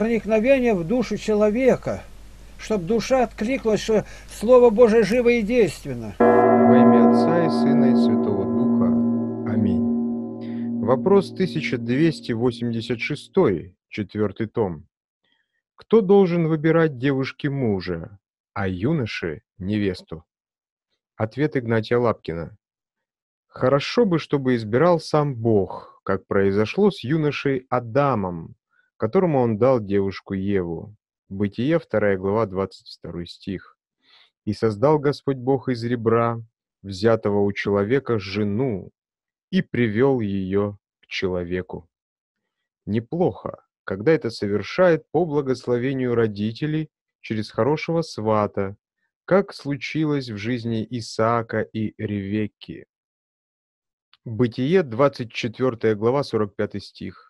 проникновение в душу человека, чтобы душа откликнулась, что Слово Божие живо и действенно. Во имя Отца и Сына и Святого Духа. Аминь. Вопрос 1286, четвертый том. Кто должен выбирать девушке мужа, а юноше – невесту? Ответ Игнатия Лапкина. Хорошо бы, чтобы избирал сам Бог, как произошло с юношей Адамом, которому он дал девушку Еву. Бытие, 2 глава, 22 стих. «И создал Господь Бог из ребра, взятого у человека, жену, и привел ее к человеку». Неплохо, когда это совершает по благословению родителей через хорошего свата, как случилось в жизни Исаака и Ревекки. Бытие, 24 глава, 45 стих.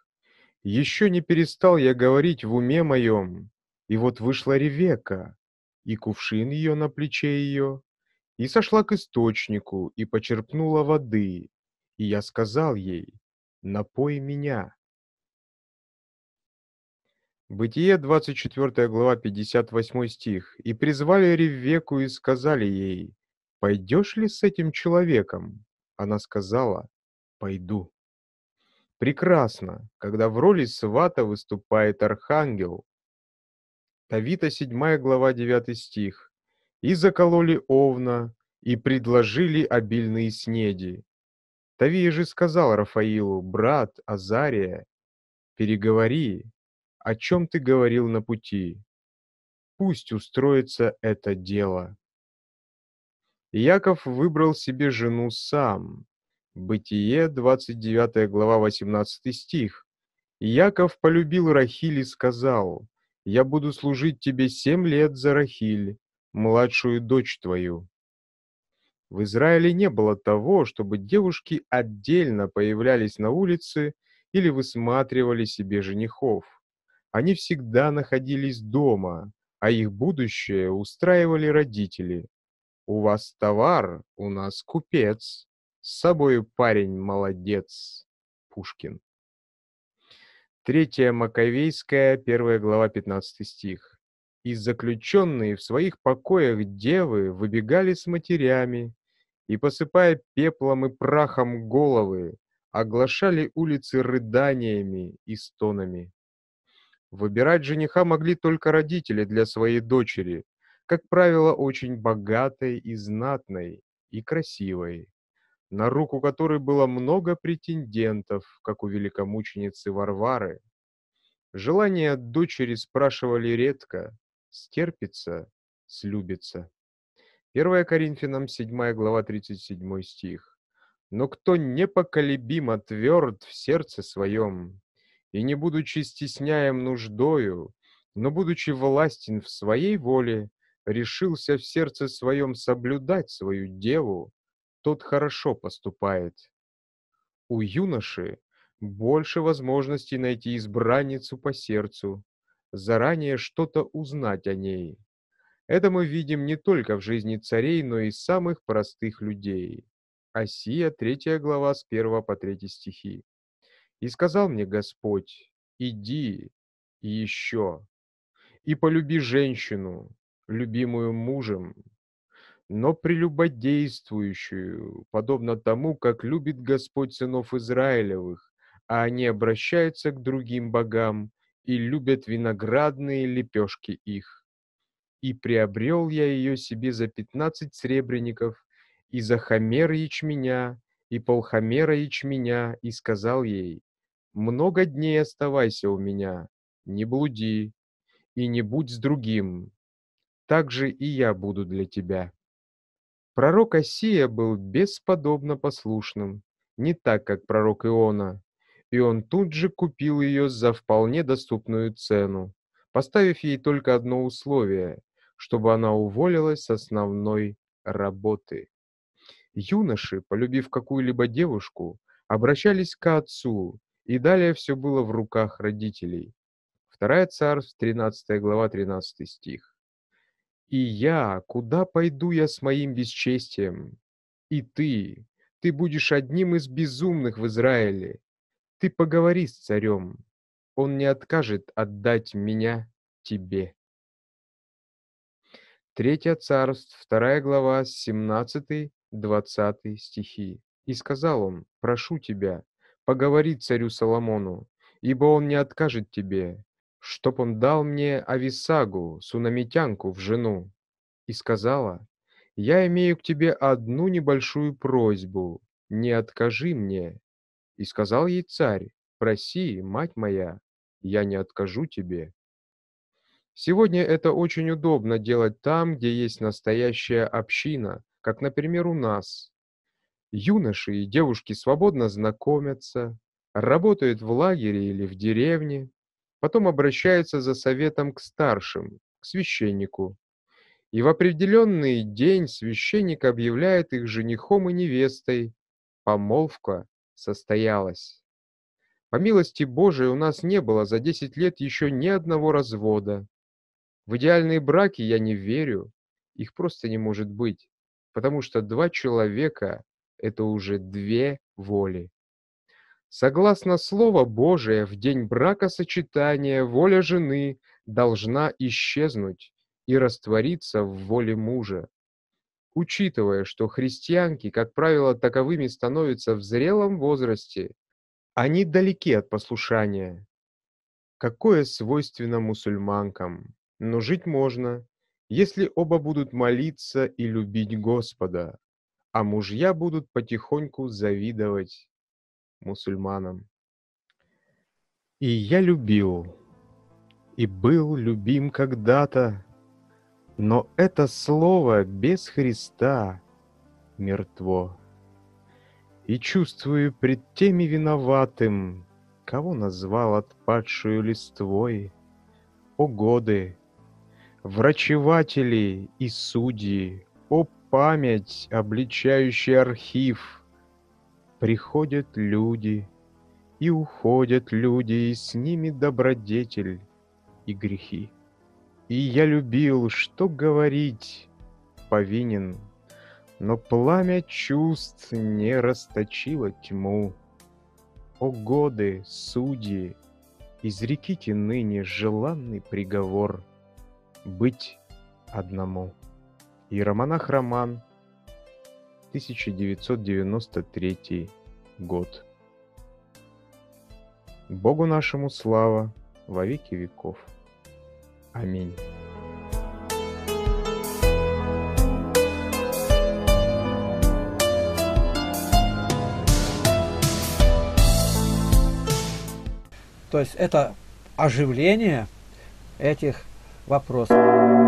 Еще не перестал я говорить в уме моем, и вот вышла Ревека, и кувшин ее на плече ее, и сошла к источнику, и почерпнула воды, и я сказал ей, «Напой меня». Бытие, 24 глава, 58 стих. «И призвали Ревеку и сказали ей, «Пойдешь ли с этим человеком?» Она сказала, «Пойду». Прекрасно, когда в роли свата выступает архангел. Тавита 7 глава 9 стих. «И закололи овна, и предложили обильные снеди». Тавия же сказал Рафаилу, «Брат, Азария, переговори, о чем ты говорил на пути. Пусть устроится это дело». Яков выбрал себе жену сам, Бытие, 29 глава, 18 стих. «Яков полюбил Рахиль и сказал, «Я буду служить тебе семь лет за Рахиль, младшую дочь твою». В Израиле не было того, чтобы девушки отдельно появлялись на улице или высматривали себе женихов. Они всегда находились дома, а их будущее устраивали родители. «У вас товар, у нас купец». С собой парень молодец, Пушкин. Третья Маковейская, первая глава, 15 стих. «И заключенные в своих покоях девы выбегали с матерями, и, посыпая пеплом и прахом головы, оглашали улицы рыданиями и стонами. Выбирать жениха могли только родители для своей дочери, как правило, очень богатой и знатной, и красивой на руку которой было много претендентов, как у великомученицы Варвары. Желания дочери спрашивали редко, стерпится, слюбится. 1 Коринфянам 7 глава 37 стих. «Но кто непоколебимо тверд в сердце своем, и не будучи стесняем нуждою, но будучи властен в своей воле, решился в сердце своем соблюдать свою деву, тот хорошо поступает. У юноши больше возможностей найти избранницу по сердцу, заранее что-то узнать о ней. Это мы видим не только в жизни царей, но и самых простых людей. Осия, 3 глава, с 1 по 3 стихи. «И сказал мне Господь, иди и еще, и полюби женщину, любимую мужем, но прелюбодействующую, подобно тому, как любит Господь сынов Израилевых, а они обращаются к другим богам и любят виноградные лепешки их. И приобрел я ее себе за пятнадцать сребреников, и за хамер ячменя, и полхамера ячменя, и сказал ей, «Много дней оставайся у меня, не блуди, и не будь с другим, так же и я буду для тебя». Пророк Осия был бесподобно послушным, не так, как пророк Иона, и он тут же купил ее за вполне доступную цену, поставив ей только одно условие, чтобы она уволилась с основной работы. Юноши, полюбив какую-либо девушку, обращались к отцу, и далее все было в руках родителей. Вторая царств, 13 глава, 13 стих. И я, куда пойду я с моим бесчестием? И ты, ты будешь одним из безумных в Израиле. Ты поговори с царем, он не откажет отдать меня тебе. Третье царств, вторая глава, 17-20 стихи. И сказал он, прошу тебя, поговори царю Соломону, ибо он не откажет тебе, чтоб он дал мне Ависагу, сунамитянку, в жену. И сказала, я имею к тебе одну небольшую просьбу, не откажи мне. И сказал ей царь, проси, мать моя, я не откажу тебе. Сегодня это очень удобно делать там, где есть настоящая община, как, например, у нас. Юноши и девушки свободно знакомятся, работают в лагере или в деревне, потом обращаются за советом к старшим, к священнику. И в определенный день священник объявляет их женихом и невестой. Помолвка состоялась. По милости Божией у нас не было за 10 лет еще ни одного развода. В идеальные браки я не верю, их просто не может быть, потому что два человека — это уже две воли. Согласно слову Божия, в день бракосочетания воля жены должна исчезнуть и раствориться в воле мужа. Учитывая, что христианки, как правило, таковыми становятся в зрелом возрасте, они далеки от послушания. Какое свойственно мусульманкам, но жить можно, если оба будут молиться и любить Господа, а мужья будут потихоньку завидовать мусульманам. И я любил, и был любим когда-то, но это слово без Христа мертво. И чувствую пред теми виноватым, Кого назвал отпадшую листвой, О годы, врачеватели и судьи, О память, обличающий архив — Приходят люди, и уходят люди, и с ними добродетель и грехи. И я любил, что говорить, повинен, но пламя чувств не расточило тьму. О годы, судьи, изреките ныне желанный приговор быть одному. И романах Роман, 1993 год. Богу нашему слава во веки веков. Аминь. То есть это оживление этих вопросов.